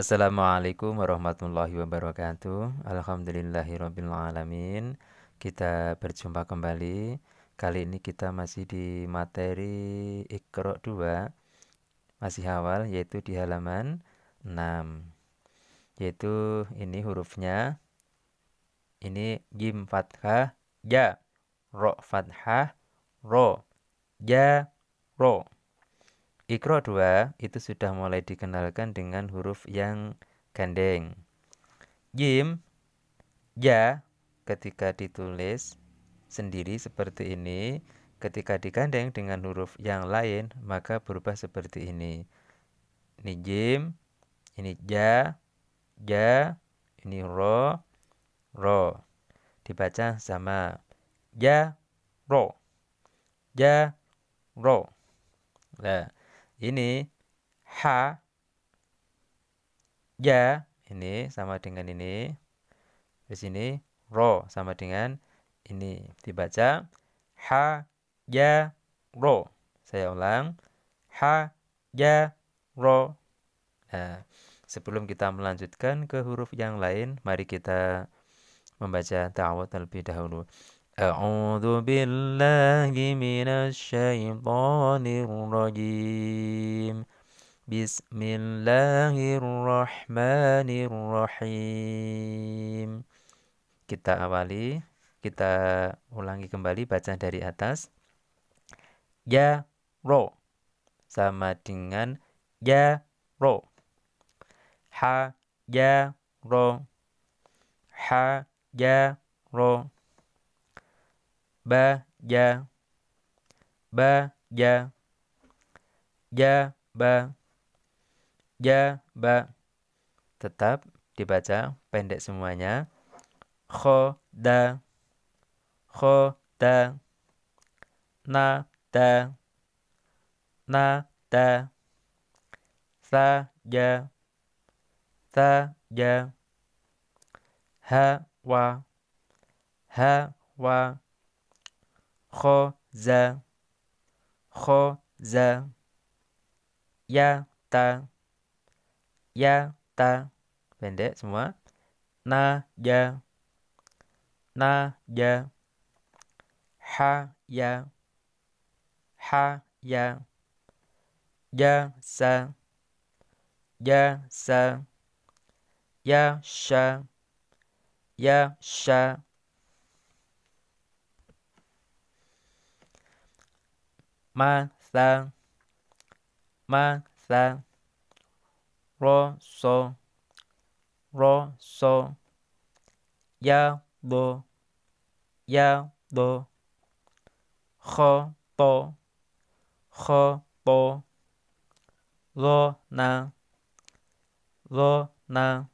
Assalamualaikum warahmatullahi wabarakatuh Alhamdulillahirrabbilalamin Kita berjumpa kembali Kali ini kita masih di materi Ikro 2 Masih awal yaitu di halaman 6 Yaitu ini hurufnya Ini Jim Fathah Ya Ro Fathah Ro Ya Ro Ikro 2 itu sudah mulai dikenalkan dengan huruf yang gandeng. jim ya ketika ditulis sendiri seperti ini, ketika digandeng dengan huruf yang lain maka berubah seperti ini. Ini jim ini ja, ya, ja, ya, ini ro, ro. Dibaca sama ja, ya, ro. Ja, ro. Nah, ini ha ya ini sama dengan ini di sini ro sama dengan ini dibaca ha ya ro saya ulang ha ya ro nah sebelum kita melanjutkan ke huruf yang lain mari kita membaca ta'awud terlebih dahulu أعوذ بالله من الشيطان الرجيم بسم الله الرحمن الرحيم kita awali kita ulangi kembali bacaan dari atas ya ro sama dengan ya ro ha ya ro ha ya ro ba ja ba ja ja ba ja ba tetap dibaca pendek semuanya kho da kho da na da na da sa ja sa ja ha wa ha wa Khoza za. Ya ta Ya ta Pendek semua Na ya Na ya Ha ya Ha ya Ya sa Ya sa Ya sha Ya sha 满三，满三，啰嗦，啰嗦，幺哆，幺哆，好多，好多，罗南，罗南，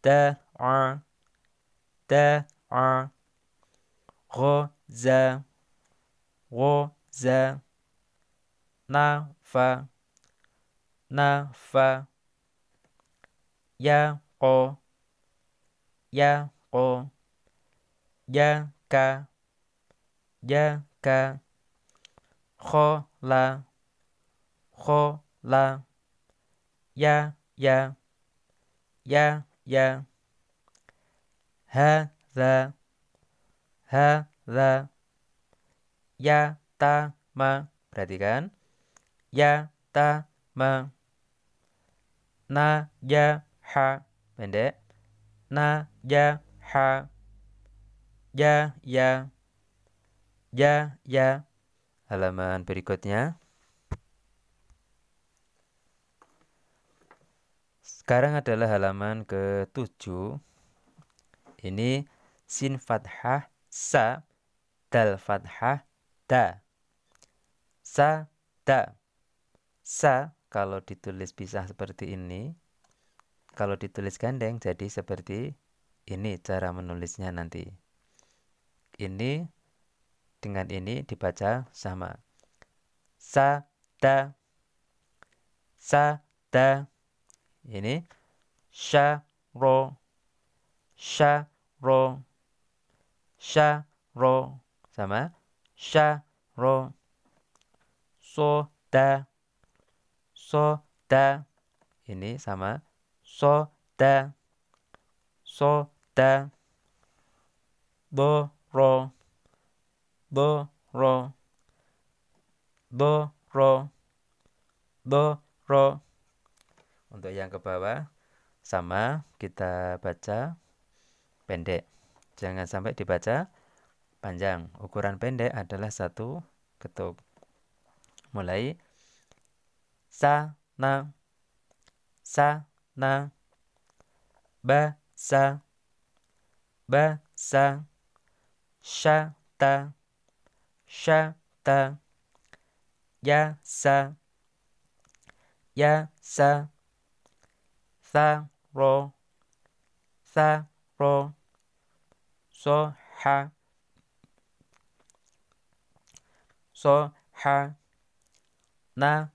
第二，第二，五三，五。za na fa na fa ya o ya o ya ka ya ka ho la ho la ya ya ya ya ha za ha za ya ta ma perhatikan ya ta ma na ya ha pendek na ya ha ya ya ya ya halaman berikutnya Sekarang adalah halaman ke-7. Ini sin fathah sa dal fathah da da Sa kalau ditulis pisah seperti ini, kalau ditulis gandeng jadi seperti ini cara menulisnya nanti. Ini dengan ini dibaca sama. sa da sa da Ini sha sha ro ro sha ro sama sha ro soda soda ini sama soda soda boro boro boro boro untuk yang ke bawah sama kita baca pendek jangan sampai dibaca panjang ukuran pendek adalah satu ketuk một lấy sa na sa na ba sa ba sa sha ta sha ta ya sa ya sa sa ro sa ro so ha so ha a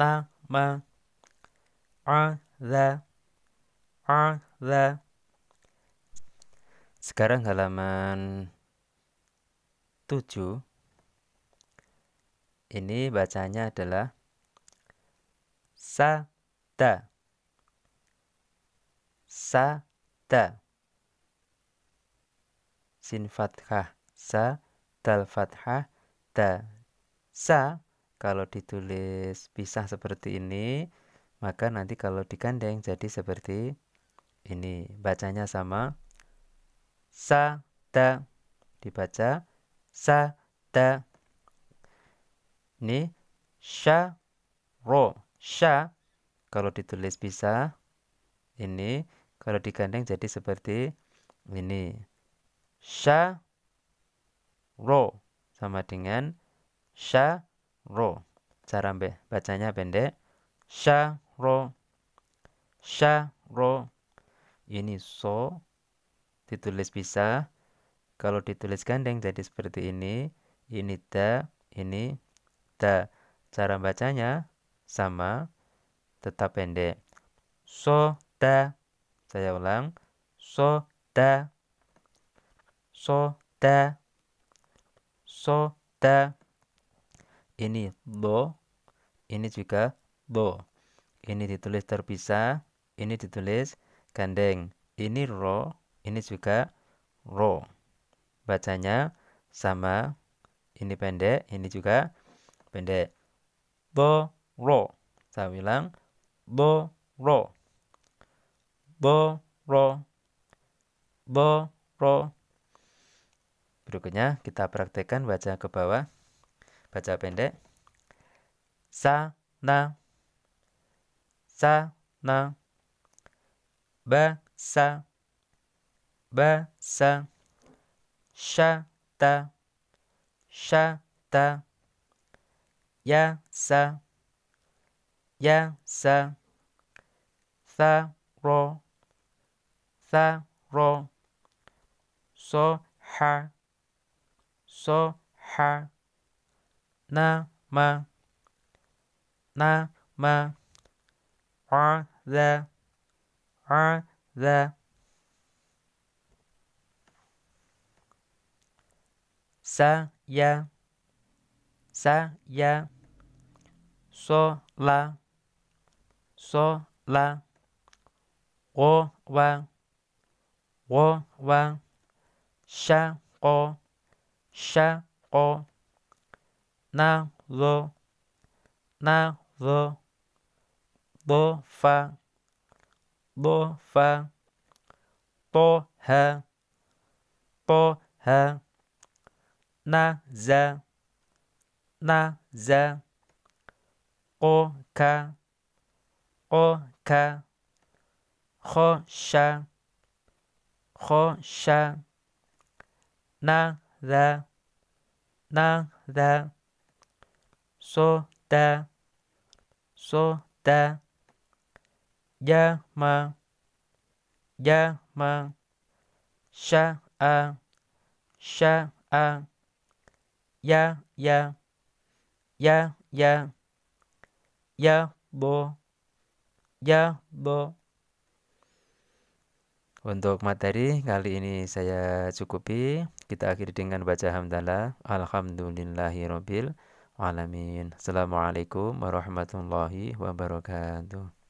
a sekarang halaman 7 ini bacanya adalah sa sin fathah sa dal fathah da sa kalau ditulis pisah seperti ini maka nanti kalau digandeng jadi seperti ini bacanya sama sa ta dibaca sa ta ini sya ro sya kalau ditulis bisa ini kalau digandeng jadi seperti ini sya ro sama dengan syaro. Cara bacanya pendek. Syaro. Syaro. Ini so ditulis bisa. Kalau ditulis gandeng jadi seperti ini. Ini da, ini da. Cara bacanya sama, tetap pendek. So da. Saya ulang. So da. So da. So da. Ini do, ini juga do. Ini ditulis terpisah, ini ditulis gandeng. Ini ro, ini juga ro. Bacanya sama, ini pendek, ini juga pendek. Do, ro. Saya bilang do, ro. Do, ro. Do, ro. Berikutnya kita praktekkan baca ke bawah baca pendek sana sana basa basa syata syata yasa yasa so saro, soha soha 南门，南门，花子，花子，三幺，三幺，说啦，说啦，我玩，我玩，下锅，下锅。那若那若多发多发多哈多哈那日那日 OK OK 好些好些那日那日。soda soda jama jama sya'a sya'a ya ya ya ya ya bo ya bo untuk materi kali ini saya cukupi. Kita akhiri dengan baca hamdalah. Alhamdulillahirabbil alamin. Assalamualaikum warahmatullahi wabarakatuh.